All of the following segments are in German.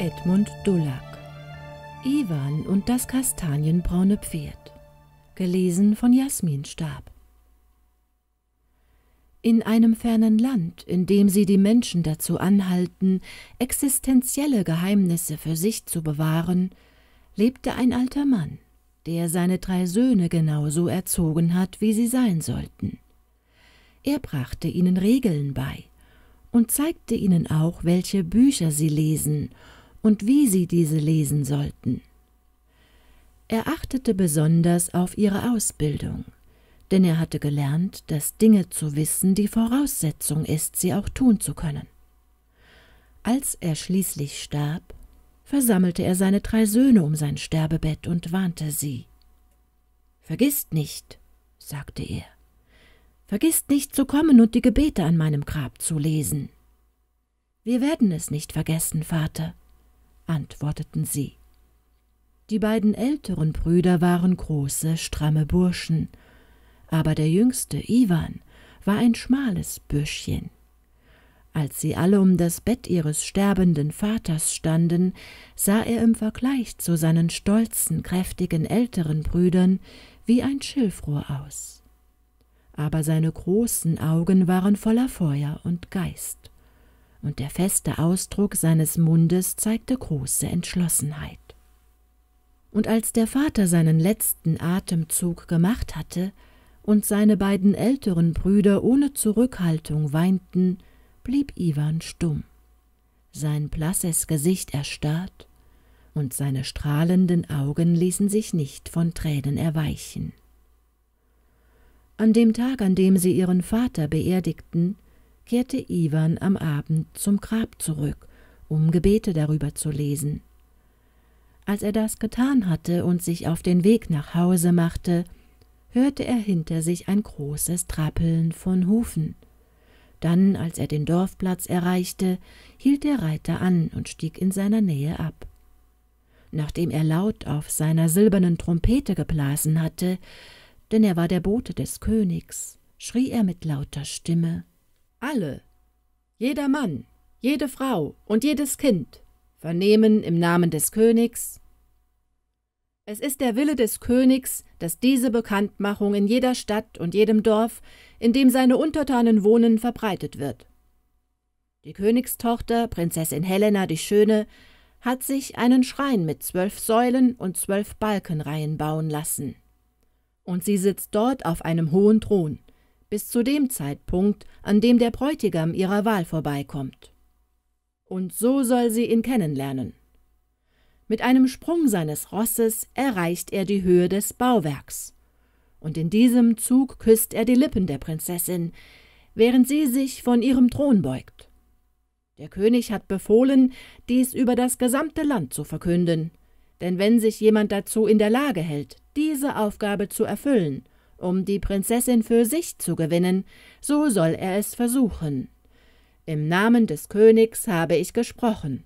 Edmund Dullack Iwan und das kastanienbraune Pferd Gelesen von Jasmin Stab In einem fernen Land, in dem sie die Menschen dazu anhalten, existenzielle Geheimnisse für sich zu bewahren, lebte ein alter Mann, der seine drei Söhne genauso erzogen hat, wie sie sein sollten. Er brachte ihnen Regeln bei und zeigte ihnen auch, welche Bücher sie lesen und wie sie diese lesen sollten. Er achtete besonders auf ihre Ausbildung, denn er hatte gelernt, dass Dinge zu wissen die Voraussetzung ist, sie auch tun zu können. Als er schließlich starb, versammelte er seine drei Söhne um sein Sterbebett und warnte sie. Vergisst nicht, sagte er, vergisst nicht zu kommen und die Gebete an meinem Grab zu lesen. Wir werden es nicht vergessen, Vater, antworteten sie. Die beiden älteren Brüder waren große, stramme Burschen, aber der jüngste, Iwan, war ein schmales Büschchen. Als sie alle um das Bett ihres sterbenden Vaters standen, sah er im Vergleich zu seinen stolzen, kräftigen älteren Brüdern wie ein Schilfrohr aus. Aber seine großen Augen waren voller Feuer und Geist und der feste Ausdruck seines Mundes zeigte große Entschlossenheit. Und als der Vater seinen letzten Atemzug gemacht hatte und seine beiden älteren Brüder ohne Zurückhaltung weinten, blieb Iwan stumm, sein blasses Gesicht erstarrt, und seine strahlenden Augen ließen sich nicht von Tränen erweichen. An dem Tag, an dem sie ihren Vater beerdigten, kehrte Iwan am Abend zum Grab zurück, um Gebete darüber zu lesen. Als er das getan hatte und sich auf den Weg nach Hause machte, hörte er hinter sich ein großes Trappeln von Hufen. Dann, als er den Dorfplatz erreichte, hielt der Reiter an und stieg in seiner Nähe ab. Nachdem er laut auf seiner silbernen Trompete geblasen hatte, denn er war der Bote des Königs, schrie er mit lauter Stimme alle, jeder Mann, jede Frau und jedes Kind, vernehmen im Namen des Königs. Es ist der Wille des Königs, dass diese Bekanntmachung in jeder Stadt und jedem Dorf, in dem seine Untertanen wohnen, verbreitet wird. Die Königstochter, Prinzessin Helena die Schöne, hat sich einen Schrein mit zwölf Säulen und zwölf Balkenreihen bauen lassen. Und sie sitzt dort auf einem hohen Thron bis zu dem Zeitpunkt, an dem der Bräutigam ihrer Wahl vorbeikommt. Und so soll sie ihn kennenlernen. Mit einem Sprung seines Rosses erreicht er die Höhe des Bauwerks. Und in diesem Zug küsst er die Lippen der Prinzessin, während sie sich von ihrem Thron beugt. Der König hat befohlen, dies über das gesamte Land zu verkünden, denn wenn sich jemand dazu in der Lage hält, diese Aufgabe zu erfüllen, um die Prinzessin für sich zu gewinnen, so soll er es versuchen. Im Namen des Königs habe ich gesprochen.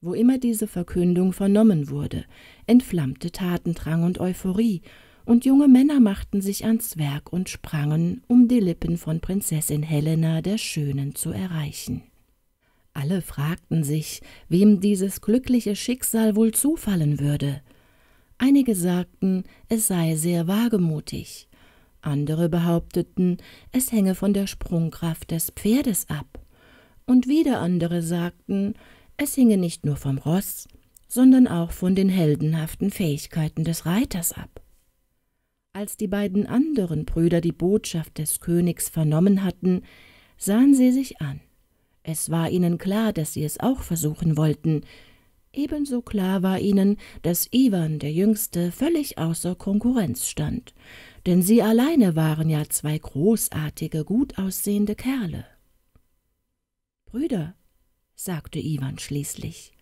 Wo immer diese Verkündung vernommen wurde, entflammte Tatendrang und Euphorie, und junge Männer machten sich ans Werk und sprangen, um die Lippen von Prinzessin Helena der Schönen zu erreichen. Alle fragten sich, wem dieses glückliche Schicksal wohl zufallen würde, Einige sagten, es sei sehr wagemutig, andere behaupteten, es hänge von der Sprungkraft des Pferdes ab, und wieder andere sagten, es hinge nicht nur vom Ross, sondern auch von den heldenhaften Fähigkeiten des Reiters ab. Als die beiden anderen Brüder die Botschaft des Königs vernommen hatten, sahen sie sich an. Es war ihnen klar, dass sie es auch versuchen wollten, Ebenso klar war ihnen, dass Iwan der Jüngste völlig außer Konkurrenz stand, denn sie alleine waren ja zwei großartige, gut aussehende Kerle. Brüder, sagte Iwan schließlich,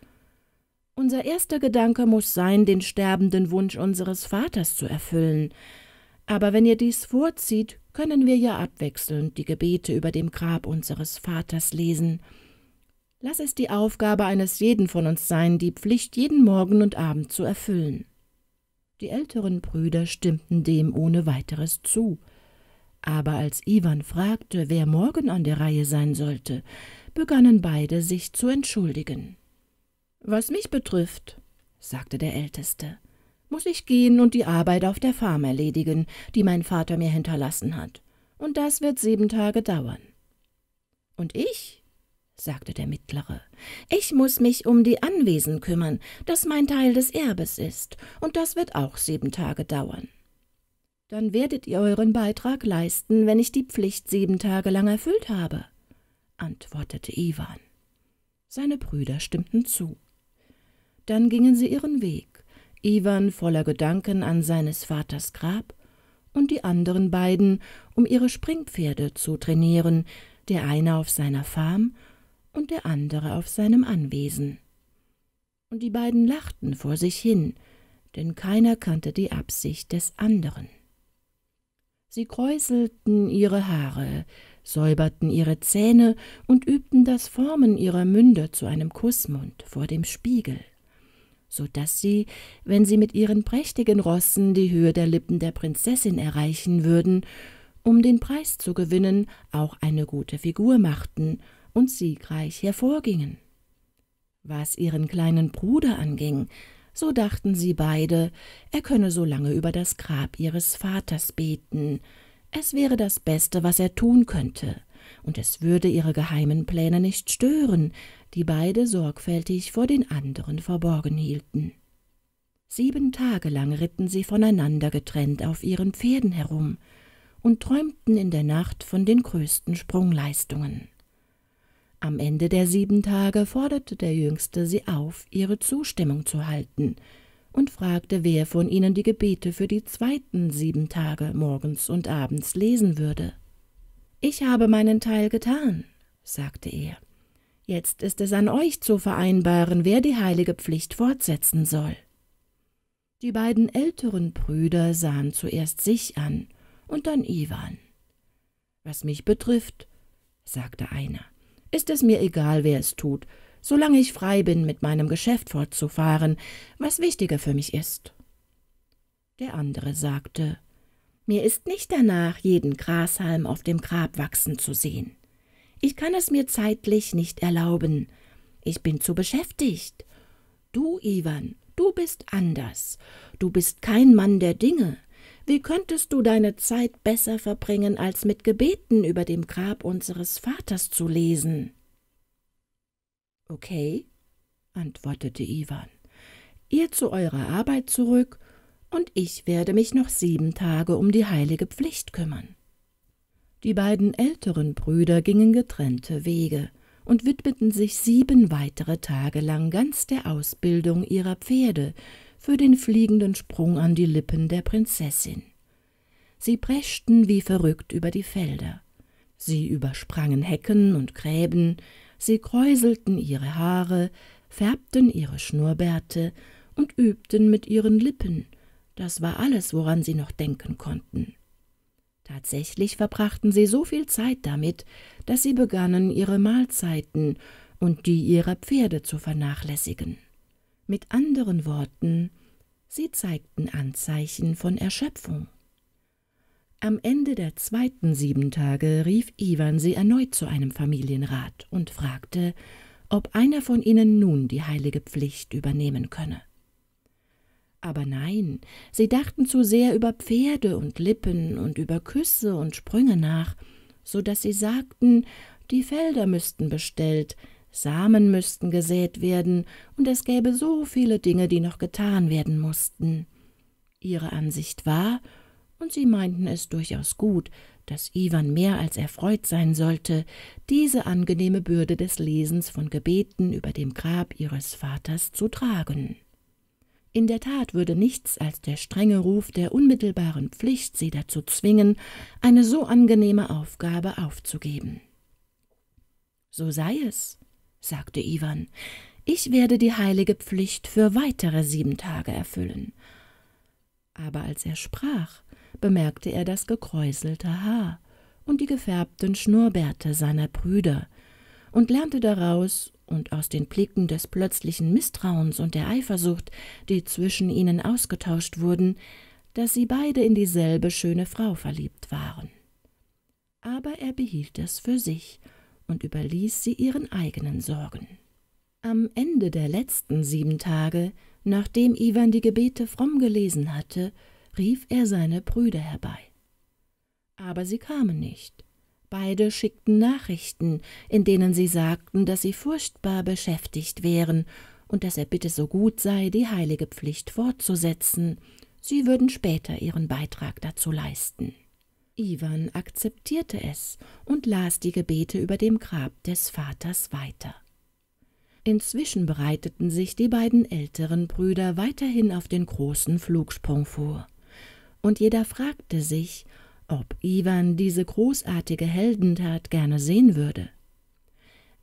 unser erster Gedanke muss sein, den sterbenden Wunsch unseres Vaters zu erfüllen, aber wenn ihr dies vorzieht, können wir ja abwechselnd die Gebete über dem Grab unseres Vaters lesen, Lass es die Aufgabe eines jeden von uns sein, die Pflicht jeden Morgen und Abend zu erfüllen. Die älteren Brüder stimmten dem ohne weiteres zu. Aber als Iwan fragte, wer morgen an der Reihe sein sollte, begannen beide sich zu entschuldigen. Was mich betrifft, sagte der Älteste, muss ich gehen und die Arbeit auf der Farm erledigen, die mein Vater mir hinterlassen hat. Und das wird sieben Tage dauern. Und ich, sagte der Mittlere. Ich muß mich um die Anwesen kümmern, das mein Teil des Erbes ist, und das wird auch sieben Tage dauern. Dann werdet ihr euren Beitrag leisten, wenn ich die Pflicht sieben Tage lang erfüllt habe, antwortete Iwan. Seine Brüder stimmten zu. Dann gingen sie ihren Weg, Iwan voller Gedanken an seines Vaters Grab und die anderen beiden, um ihre Springpferde zu trainieren, der eine auf seiner Farm und der andere auf seinem Anwesen. Und die beiden lachten vor sich hin, denn keiner kannte die Absicht des anderen. Sie kräuselten ihre Haare, säuberten ihre Zähne und übten das Formen ihrer Münder zu einem Kussmund vor dem Spiegel, so daß sie, wenn sie mit ihren prächtigen Rossen die Höhe der Lippen der Prinzessin erreichen würden, um den Preis zu gewinnen, auch eine gute Figur machten und siegreich hervorgingen. Was ihren kleinen Bruder anging, so dachten sie beide, er könne so lange über das Grab ihres Vaters beten, es wäre das Beste, was er tun könnte, und es würde ihre geheimen Pläne nicht stören, die beide sorgfältig vor den anderen verborgen hielten. Sieben Tage lang ritten sie voneinander getrennt auf ihren Pferden herum und träumten in der Nacht von den größten Sprungleistungen. Am Ende der sieben Tage forderte der Jüngste sie auf, ihre Zustimmung zu halten, und fragte, wer von ihnen die Gebete für die zweiten sieben Tage morgens und abends lesen würde. »Ich habe meinen Teil getan«, sagte er. »Jetzt ist es an euch zu vereinbaren, wer die heilige Pflicht fortsetzen soll.« Die beiden älteren Brüder sahen zuerst sich an und dann Iwan. »Was mich betrifft«, sagte einer, ist es mir egal, wer es tut, solange ich frei bin, mit meinem Geschäft fortzufahren, was wichtiger für mich ist. Der andere sagte, mir ist nicht danach, jeden Grashalm auf dem Grab wachsen zu sehen. Ich kann es mir zeitlich nicht erlauben. Ich bin zu beschäftigt. Du, Ivan, du bist anders. Du bist kein Mann der Dinge. Wie könntest du deine Zeit besser verbringen, als mit Gebeten über dem Grab unseres Vaters zu lesen? Okay, antwortete Iwan. Ihr zu eurer Arbeit zurück, und ich werde mich noch sieben Tage um die heilige Pflicht kümmern. Die beiden älteren Brüder gingen getrennte Wege und widmeten sich sieben weitere Tage lang ganz der Ausbildung ihrer Pferde, für den fliegenden Sprung an die Lippen der Prinzessin. Sie preschten wie verrückt über die Felder. Sie übersprangen Hecken und Gräben, sie kräuselten ihre Haare, färbten ihre Schnurrbärte und übten mit ihren Lippen. Das war alles, woran sie noch denken konnten. Tatsächlich verbrachten sie so viel Zeit damit, dass sie begannen, ihre Mahlzeiten und die ihrer Pferde zu vernachlässigen. Mit anderen Worten, sie zeigten Anzeichen von Erschöpfung. Am Ende der zweiten sieben Tage rief Iwan sie erneut zu einem Familienrat und fragte, ob einer von ihnen nun die heilige Pflicht übernehmen könne. Aber nein, sie dachten zu sehr über Pferde und Lippen und über Küsse und Sprünge nach, so daß sie sagten, die Felder müssten bestellt, Samen müssten gesät werden, und es gäbe so viele Dinge, die noch getan werden mussten. Ihre Ansicht war, und sie meinten es durchaus gut, dass Iwan mehr als erfreut sein sollte, diese angenehme Bürde des Lesens von Gebeten über dem Grab ihres Vaters zu tragen. In der Tat würde nichts als der strenge Ruf der unmittelbaren Pflicht sie dazu zwingen, eine so angenehme Aufgabe aufzugeben. So sei es, sagte Iwan, ich werde die heilige Pflicht für weitere sieben Tage erfüllen. Aber als er sprach, bemerkte er das gekräuselte Haar und die gefärbten Schnurrbärte seiner Brüder und lernte daraus und aus den Blicken des plötzlichen Misstrauens und der Eifersucht, die zwischen ihnen ausgetauscht wurden, dass sie beide in dieselbe schöne Frau verliebt waren. Aber er behielt es für sich und überließ sie ihren eigenen Sorgen. Am Ende der letzten sieben Tage, nachdem Iwan die Gebete fromm gelesen hatte, rief er seine Brüder herbei. Aber sie kamen nicht. Beide schickten Nachrichten, in denen sie sagten, dass sie furchtbar beschäftigt wären und dass er bitte so gut sei, die heilige Pflicht fortzusetzen. Sie würden später ihren Beitrag dazu leisten. Iwan akzeptierte es und las die Gebete über dem Grab des Vaters weiter. Inzwischen bereiteten sich die beiden älteren Brüder weiterhin auf den großen Flugsprung vor, und jeder fragte sich, ob Iwan diese großartige Heldentat gerne sehen würde.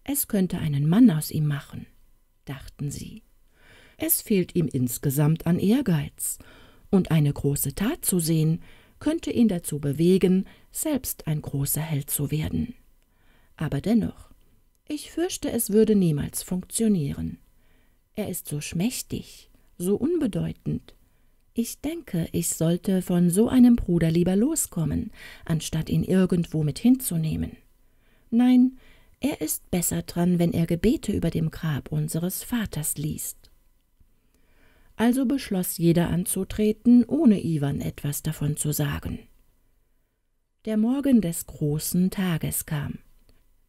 Es könnte einen Mann aus ihm machen, dachten sie. Es fehlt ihm insgesamt an Ehrgeiz, und eine große Tat zu sehen, könnte ihn dazu bewegen, selbst ein großer Held zu werden. Aber dennoch, ich fürchte, es würde niemals funktionieren. Er ist so schmächtig, so unbedeutend. Ich denke, ich sollte von so einem Bruder lieber loskommen, anstatt ihn irgendwo mit hinzunehmen. Nein, er ist besser dran, wenn er Gebete über dem Grab unseres Vaters liest also beschloss jeder anzutreten, ohne Iwan etwas davon zu sagen. Der Morgen des großen Tages kam.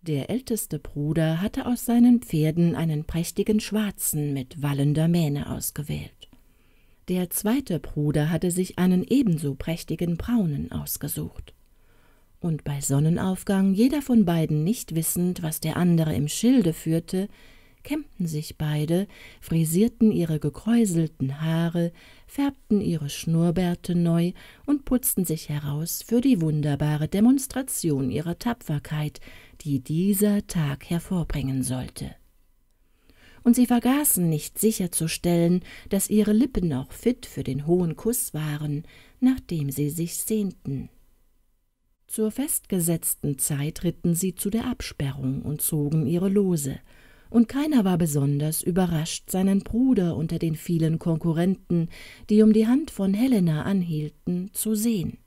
Der älteste Bruder hatte aus seinen Pferden einen prächtigen Schwarzen mit wallender Mähne ausgewählt. Der zweite Bruder hatte sich einen ebenso prächtigen Braunen ausgesucht. Und bei Sonnenaufgang, jeder von beiden nicht wissend, was der andere im Schilde führte, kämmten sich beide, frisierten ihre gekräuselten Haare, färbten ihre Schnurrbärte neu und putzten sich heraus für die wunderbare Demonstration ihrer Tapferkeit, die dieser Tag hervorbringen sollte. Und sie vergaßen nicht sicherzustellen, dass ihre Lippen auch fit für den hohen Kuss waren, nachdem sie sich sehnten. Zur festgesetzten Zeit ritten sie zu der Absperrung und zogen ihre Lose – und keiner war besonders überrascht, seinen Bruder unter den vielen Konkurrenten, die um die Hand von Helena anhielten, zu sehen.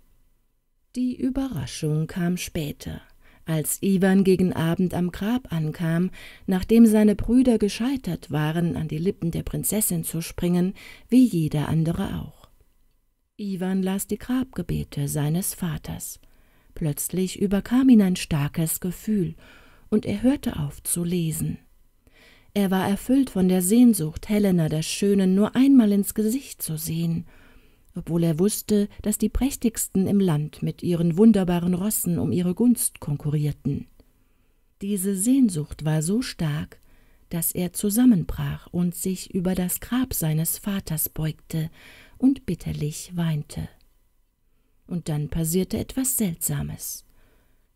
Die Überraschung kam später, als Iwan gegen Abend am Grab ankam, nachdem seine Brüder gescheitert waren, an die Lippen der Prinzessin zu springen, wie jeder andere auch. Iwan las die Grabgebete seines Vaters. Plötzlich überkam ihn ein starkes Gefühl, und er hörte auf zu lesen. Er war erfüllt von der Sehnsucht, Helena der Schönen nur einmal ins Gesicht zu sehen, obwohl er wusste, dass die prächtigsten im Land mit ihren wunderbaren Rossen um ihre Gunst konkurrierten. Diese Sehnsucht war so stark, dass er zusammenbrach und sich über das Grab seines Vaters beugte und bitterlich weinte. Und dann passierte etwas Seltsames.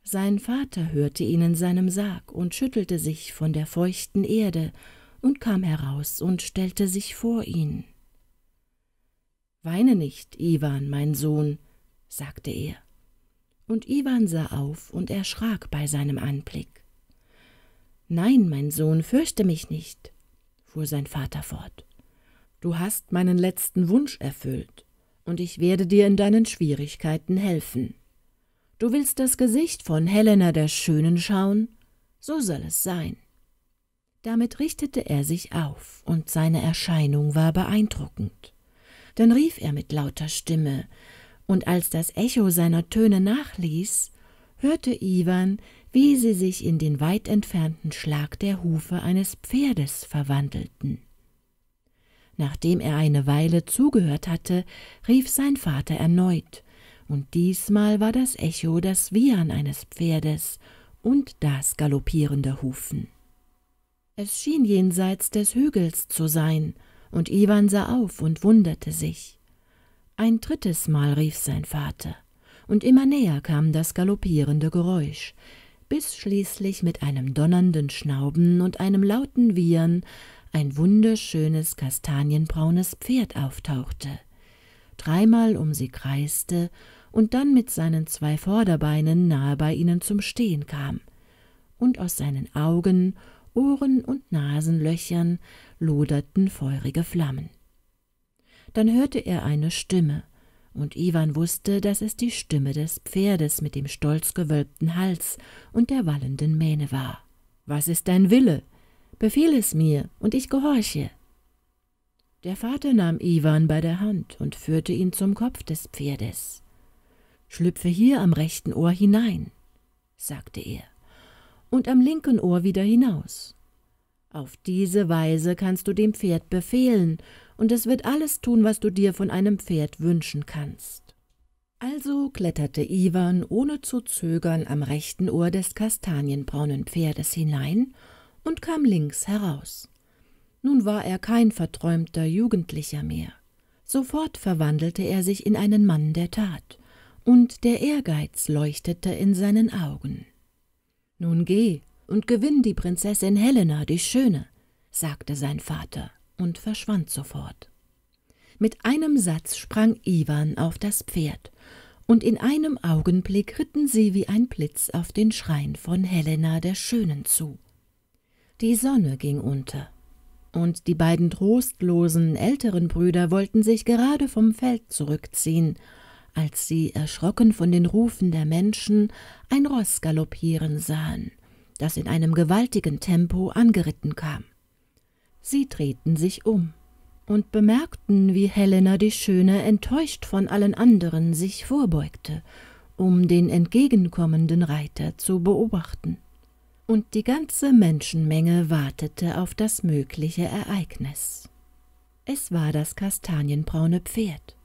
Sein Vater hörte ihn in seinem Sarg und schüttelte sich von der feuchten Erde und kam heraus und stellte sich vor ihn. »Weine nicht, Iwan, mein Sohn«, sagte er. Und Iwan sah auf und erschrak bei seinem Anblick. »Nein, mein Sohn, fürchte mich nicht«, fuhr sein Vater fort. »Du hast meinen letzten Wunsch erfüllt, und ich werde dir in deinen Schwierigkeiten helfen.« Du willst das Gesicht von Helena der Schönen schauen? So soll es sein. Damit richtete er sich auf, und seine Erscheinung war beeindruckend. Dann rief er mit lauter Stimme, und als das Echo seiner Töne nachließ, hörte Iwan, wie sie sich in den weit entfernten Schlag der Hufe eines Pferdes verwandelten. Nachdem er eine Weile zugehört hatte, rief sein Vater erneut und diesmal war das Echo das Wiehern eines Pferdes und das galoppierende Hufen. Es schien jenseits des Hügels zu sein, und Iwan sah auf und wunderte sich. Ein drittes Mal rief sein Vater, und immer näher kam das galoppierende Geräusch, bis schließlich mit einem donnernden Schnauben und einem lauten Wiehern ein wunderschönes kastanienbraunes Pferd auftauchte, dreimal um sie kreiste und dann mit seinen zwei Vorderbeinen nahe bei ihnen zum Stehen kam, und aus seinen Augen, Ohren und Nasenlöchern loderten feurige Flammen. Dann hörte er eine Stimme, und Iwan wusste, dass es die Stimme des Pferdes mit dem stolz gewölbten Hals und der wallenden Mähne war. Was ist dein Wille? Befehl es mir, und ich gehorche. Der Vater nahm Iwan bei der Hand und führte ihn zum Kopf des Pferdes. »Schlüpfe hier am rechten Ohr hinein«, sagte er, »und am linken Ohr wieder hinaus. Auf diese Weise kannst du dem Pferd befehlen, und es wird alles tun, was du dir von einem Pferd wünschen kannst.« Also kletterte Iwan ohne zu zögern am rechten Ohr des kastanienbraunen Pferdes hinein und kam links heraus. Nun war er kein verträumter Jugendlicher mehr. Sofort verwandelte er sich in einen Mann der Tat, und der Ehrgeiz leuchtete in seinen Augen. Nun geh und gewinn die Prinzessin Helena, die Schöne, sagte sein Vater und verschwand sofort. Mit einem Satz sprang Iwan auf das Pferd, und in einem Augenblick ritten sie wie ein Blitz auf den Schrein von Helena der Schönen zu. Die Sonne ging unter, und die beiden trostlosen älteren Brüder wollten sich gerade vom Feld zurückziehen, als sie, erschrocken von den Rufen der Menschen, ein Ross galoppieren sahen, das in einem gewaltigen Tempo angeritten kam. Sie drehten sich um und bemerkten, wie Helena die Schöne enttäuscht von allen anderen sich vorbeugte, um den entgegenkommenden Reiter zu beobachten und die ganze Menschenmenge wartete auf das mögliche Ereignis. Es war das kastanienbraune Pferd,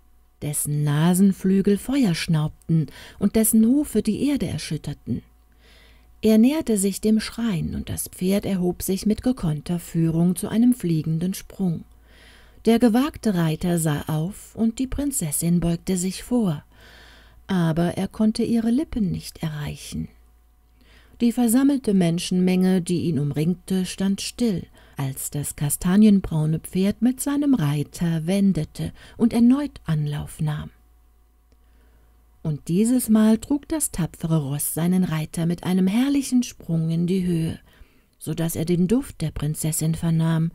dessen Nasenflügel Feuer schnaubten und dessen Hufe die Erde erschütterten. Er näherte sich dem Schrein, und das Pferd erhob sich mit gekonnter Führung zu einem fliegenden Sprung. Der gewagte Reiter sah auf, und die Prinzessin beugte sich vor, aber er konnte ihre Lippen nicht erreichen. Die versammelte Menschenmenge, die ihn umringte, stand still, als das kastanienbraune Pferd mit seinem Reiter wendete und erneut Anlauf nahm. Und dieses Mal trug das tapfere Ross seinen Reiter mit einem herrlichen Sprung in die Höhe, so daß er den Duft der Prinzessin vernahm,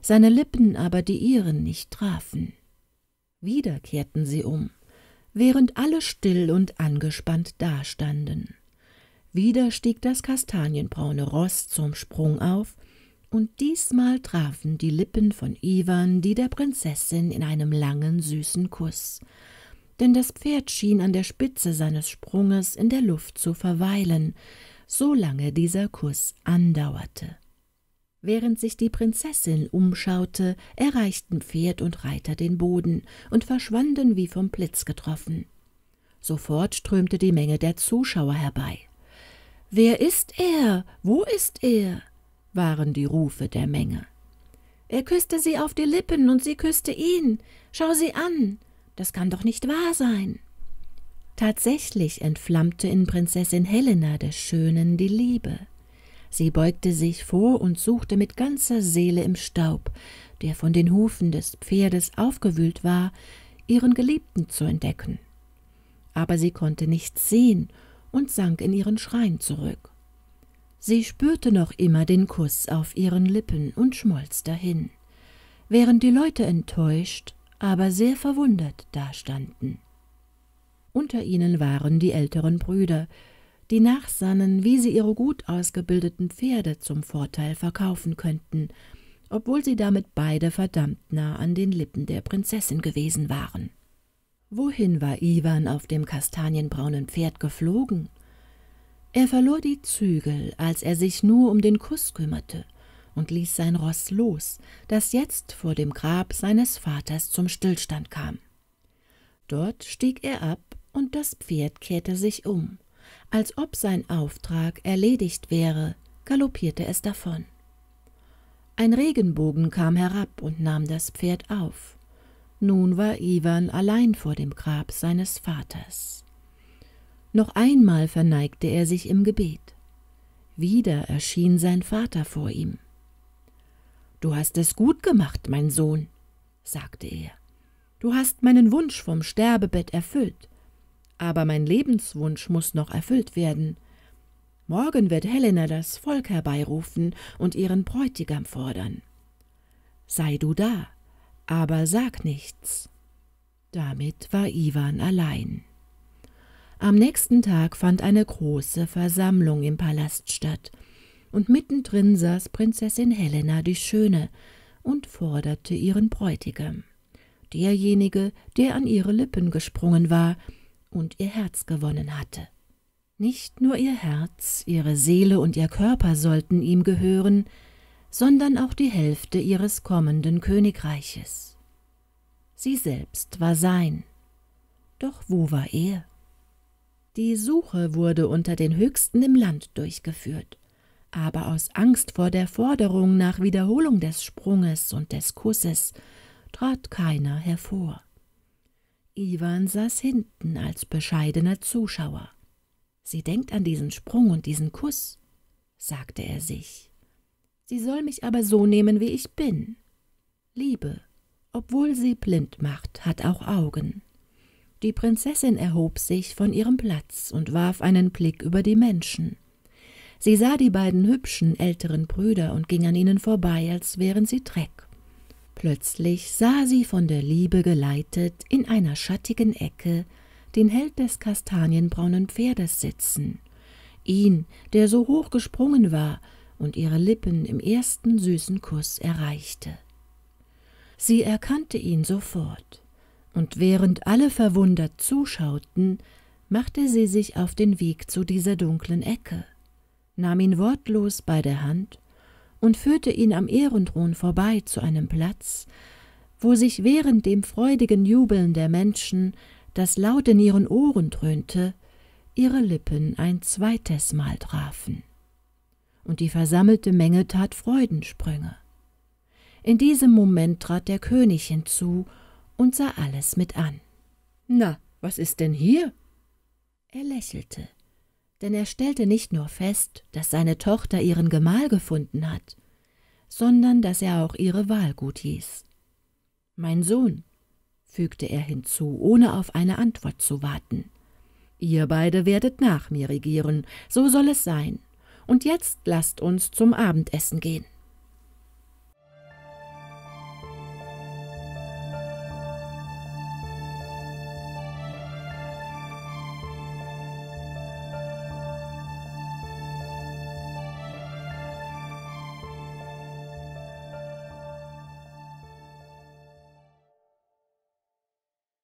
seine Lippen aber die ihren nicht trafen. Wieder kehrten sie um, während alle still und angespannt dastanden. Wieder stieg das kastanienbraune Ross zum Sprung auf, und diesmal trafen die Lippen von Iwan die der Prinzessin in einem langen, süßen Kuss, denn das Pferd schien an der Spitze seines Sprunges in der Luft zu verweilen, solange dieser Kuss andauerte. Während sich die Prinzessin umschaute, erreichten Pferd und Reiter den Boden und verschwanden wie vom Blitz getroffen. Sofort strömte die Menge der Zuschauer herbei. Wer ist er? Wo ist er? waren die Rufe der Menge. Er küsste sie auf die Lippen und sie küsste ihn. Schau sie an. Das kann doch nicht wahr sein. Tatsächlich entflammte in Prinzessin Helena der Schönen die Liebe. Sie beugte sich vor und suchte mit ganzer Seele im Staub, der von den Hufen des Pferdes aufgewühlt war, ihren Geliebten zu entdecken. Aber sie konnte nichts sehen und sank in ihren Schrein zurück. Sie spürte noch immer den Kuss auf ihren Lippen und schmolz dahin, während die Leute enttäuscht, aber sehr verwundert dastanden. Unter ihnen waren die älteren Brüder, die nachsannen, wie sie ihre gut ausgebildeten Pferde zum Vorteil verkaufen könnten, obwohl sie damit beide verdammt nah an den Lippen der Prinzessin gewesen waren. Wohin war Iwan auf dem kastanienbraunen Pferd geflogen? Er verlor die Zügel, als er sich nur um den Kuss kümmerte, und ließ sein Ross los, das jetzt vor dem Grab seines Vaters zum Stillstand kam. Dort stieg er ab, und das Pferd kehrte sich um. Als ob sein Auftrag erledigt wäre, galoppierte es davon. Ein Regenbogen kam herab und nahm das Pferd auf. Nun war Iwan allein vor dem Grab seines Vaters. Noch einmal verneigte er sich im Gebet. Wieder erschien sein Vater vor ihm. Du hast es gut gemacht, mein Sohn, sagte er. Du hast meinen Wunsch vom Sterbebett erfüllt, aber mein Lebenswunsch muss noch erfüllt werden. Morgen wird Helena das Volk herbeirufen und ihren Bräutigam fordern. Sei du da, aber sag nichts. Damit war Iwan allein. Am nächsten Tag fand eine große Versammlung im Palast statt, und mittendrin saß Prinzessin Helena die Schöne und forderte ihren Bräutigam, derjenige, der an ihre Lippen gesprungen war und ihr Herz gewonnen hatte. Nicht nur ihr Herz, ihre Seele und ihr Körper sollten ihm gehören, sondern auch die Hälfte ihres kommenden Königreiches. Sie selbst war sein, doch wo war er? Die Suche wurde unter den Höchsten im Land durchgeführt, aber aus Angst vor der Forderung nach Wiederholung des Sprunges und des Kusses trat keiner hervor. Iwan saß hinten als bescheidener Zuschauer. Sie denkt an diesen Sprung und diesen Kuss, sagte er sich. Sie soll mich aber so nehmen, wie ich bin. Liebe, obwohl sie blind macht, hat auch Augen. Die Prinzessin erhob sich von ihrem Platz und warf einen Blick über die Menschen. Sie sah die beiden hübschen älteren Brüder und ging an ihnen vorbei, als wären sie Dreck. Plötzlich sah sie von der Liebe geleitet in einer schattigen Ecke den Held des kastanienbraunen Pferdes sitzen. Ihn, der so hoch gesprungen war, und ihre Lippen im ersten süßen Kuss erreichte. Sie erkannte ihn sofort, und während alle verwundert zuschauten, machte sie sich auf den Weg zu dieser dunklen Ecke, nahm ihn wortlos bei der Hand und führte ihn am Ehrenthron vorbei zu einem Platz, wo sich während dem freudigen Jubeln der Menschen, das laut in ihren Ohren dröhnte, ihre Lippen ein zweites Mal trafen und die versammelte Menge tat Freudensprünge. In diesem Moment trat der König hinzu und sah alles mit an. Na, was ist denn hier? Er lächelte, denn er stellte nicht nur fest, dass seine Tochter ihren Gemahl gefunden hat, sondern dass er auch ihre Wahl gut hieß. Mein Sohn, fügte er hinzu, ohne auf eine Antwort zu warten. Ihr beide werdet nach mir regieren, so soll es sein. Und jetzt lasst uns zum Abendessen gehen.